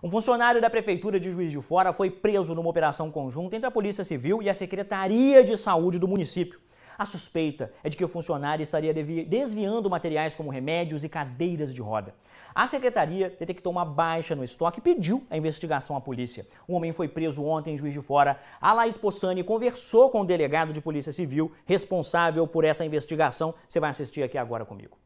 Um funcionário da Prefeitura de Juiz de Fora foi preso numa operação conjunta entre a Polícia Civil e a Secretaria de Saúde do município. A suspeita é de que o funcionário estaria desviando materiais como remédios e cadeiras de roda. A secretaria detectou uma baixa no estoque e pediu a investigação à polícia. Um homem foi preso ontem em Juiz de Fora. A Laís Possani conversou com o delegado de Polícia Civil responsável por essa investigação. Você vai assistir aqui agora comigo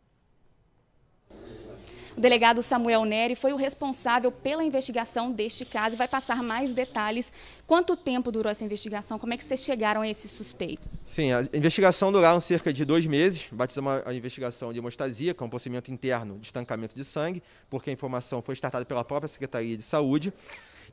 delegado Samuel Neri foi o responsável pela investigação deste caso e vai passar mais detalhes. Quanto tempo durou essa investigação? Como é que vocês chegaram a esse suspeito? Sim, a investigação duraram cerca de dois meses. Batizamos a investigação de hemostasia, que é um procedimento interno de estancamento de sangue, porque a informação foi startada pela própria Secretaria de Saúde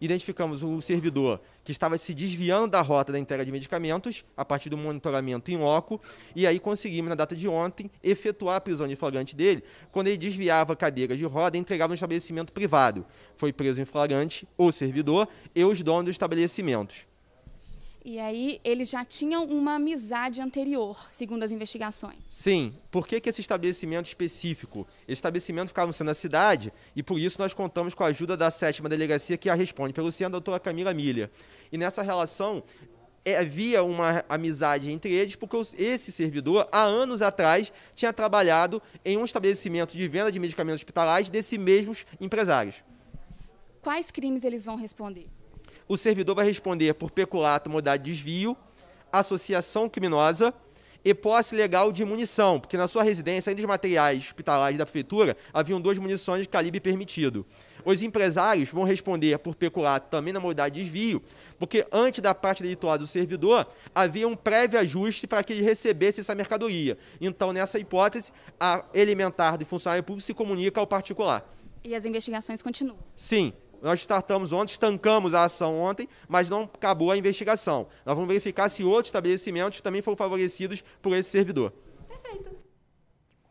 identificamos o servidor que estava se desviando da rota da entrega de medicamentos a partir do monitoramento em loco e aí conseguimos, na data de ontem, efetuar a prisão de flagrante dele quando ele desviava cadeiras de roda e entregava no estabelecimento privado. Foi preso em flagrante o servidor e os donos dos estabelecimentos. E aí eles já tinham uma amizade anterior, segundo as investigações. Sim. Por que, que esse estabelecimento específico? Esse estabelecimento ficava sendo na cidade e por isso nós contamos com a ajuda da sétima delegacia que a responde pelo senhor a doutora Camila Milha. E nessa relação é, havia uma amizade entre eles, porque esse servidor, há anos atrás, tinha trabalhado em um estabelecimento de venda de medicamentos hospitalares desses mesmos empresários. Quais crimes eles vão responder? o servidor vai responder por peculato, modalidade de desvio, associação criminosa e posse legal de munição, porque na sua residência, ainda dos materiais hospitalares da prefeitura, haviam duas munições de calibre permitido. Os empresários vão responder por peculato também na modalidade de desvio, porque antes da parte delituosa do servidor, havia um prévio ajuste para que ele recebesse essa mercadoria. Então, nessa hipótese, a elementar do funcionário público se comunica ao particular. E as investigações continuam? Sim, nós startamos ontem, estancamos a ação ontem, mas não acabou a investigação. Nós vamos verificar se outros estabelecimentos também foram favorecidos por esse servidor. Perfeito.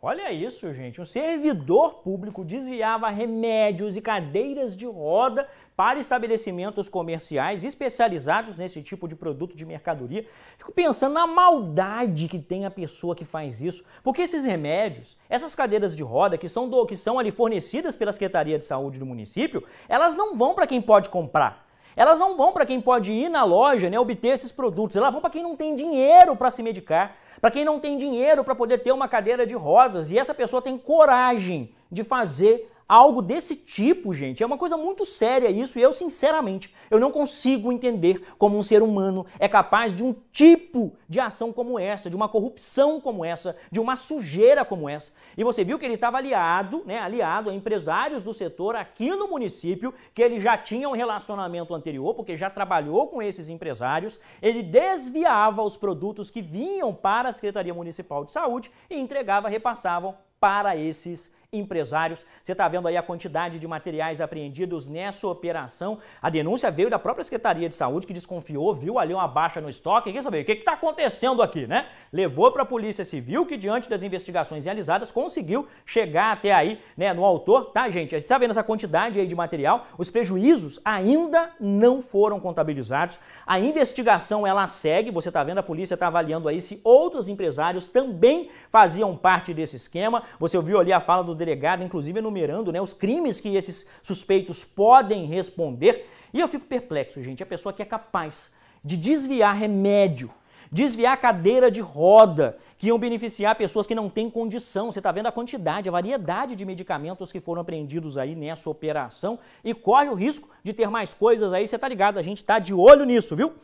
Olha isso, gente. Um servidor público desviava remédios e cadeiras de roda para estabelecimentos comerciais especializados nesse tipo de produto de mercadoria. Fico pensando na maldade que tem a pessoa que faz isso, porque esses remédios, essas cadeiras de roda que são do, que são ali fornecidas pela Secretaria de Saúde do município, elas não vão para quem pode comprar. Elas não vão para quem pode ir na loja, né, obter esses produtos. Elas vão para quem não tem dinheiro para se medicar, para quem não tem dinheiro para poder ter uma cadeira de rodas. E essa pessoa tem coragem de fazer Algo desse tipo, gente, é uma coisa muito séria isso, e eu sinceramente, eu não consigo entender como um ser humano é capaz de um tipo de ação como essa, de uma corrupção como essa, de uma sujeira como essa. E você viu que ele estava aliado, né, aliado a empresários do setor aqui no município, que ele já tinha um relacionamento anterior, porque já trabalhou com esses empresários, ele desviava os produtos que vinham para a Secretaria Municipal de Saúde e entregava, repassavam para esses empresários empresários. Você está vendo aí a quantidade de materiais apreendidos nessa operação. A denúncia veio da própria Secretaria de Saúde, que desconfiou, viu ali uma baixa no estoque. Quer saber o que está acontecendo aqui, né? Levou para a Polícia Civil, que diante das investigações realizadas, conseguiu chegar até aí né, no autor. Tá, gente? Você está vendo essa quantidade aí de material? Os prejuízos ainda não foram contabilizados. A investigação, ela segue. Você está vendo, a polícia está avaliando aí se outros empresários também faziam parte desse esquema. Você ouviu ali a fala do delegado, inclusive enumerando né, os crimes que esses suspeitos podem responder. E eu fico perplexo, gente. A pessoa que é capaz de desviar remédio, desviar cadeira de roda, que iam beneficiar pessoas que não têm condição. Você está vendo a quantidade, a variedade de medicamentos que foram apreendidos aí nessa operação e corre o risco de ter mais coisas aí. Você está ligado, a gente está de olho nisso, viu?